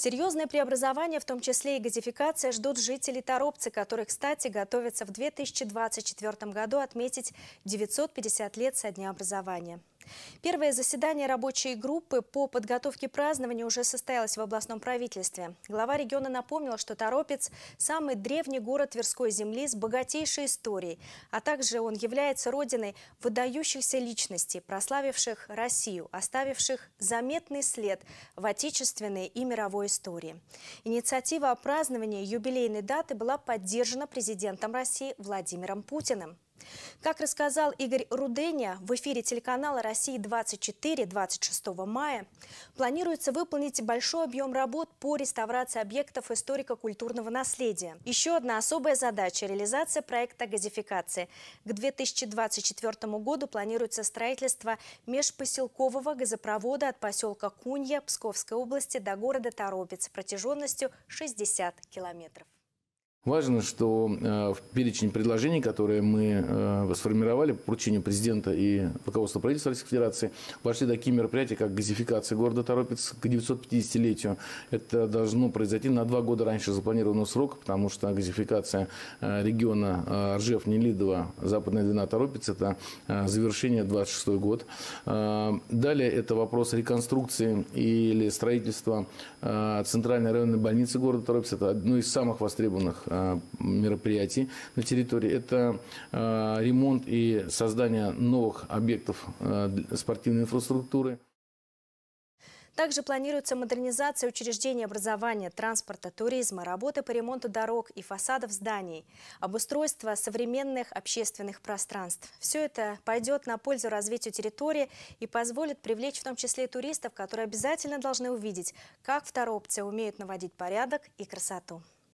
Серьезные преобразования, в том числе и газификация, ждут жители Торопцы, которые, кстати, готовятся в 2024 году отметить 950 лет со дня образования. Первое заседание рабочей группы по подготовке празднования уже состоялось в областном правительстве. Глава региона напомнил, что Торопец – самый древний город Тверской земли с богатейшей историей, а также он является родиной выдающихся личностей, прославивших Россию, оставивших заметный след в отечественной и мировой истории. Инициатива о праздновании юбилейной даты была поддержана президентом России Владимиром Путиным. Как рассказал Игорь Руденя, в эфире телеканала «Россия-24» 26 мая планируется выполнить большой объем работ по реставрации объектов историко-культурного наследия. Еще одна особая задача – реализация проекта газификации. К 2024 году планируется строительство межпоселкового газопровода от поселка Кунья Псковской области до города Торопец протяженностью 60 километров. Важно, что э, в перечень предложений, которые мы э, сформировали по поручению президента и руководства правительства Российской Федерации, вошли такие мероприятия, как газификация города Торопец к 950-летию. Это должно произойти на два года раньше запланированного срока, потому что газификация э, региона Ржев, Нелидово, Западная Двина, Торопец – это завершение 26 й год. Далее это вопрос реконструкции или строительства центральной районной больницы города Торопец. Это одно из самых востребованных Э, мероприятий на территории. Это э, ремонт и создание новых объектов э, спортивной инфраструктуры. Также планируется модернизация учреждений образования, транспорта, туризма, работы по ремонту дорог и фасадов зданий, обустройство современных общественных пространств. Все это пойдет на пользу развитию территории и позволит привлечь в том числе и туристов, которые обязательно должны увидеть, как второпцы умеют наводить порядок и красоту.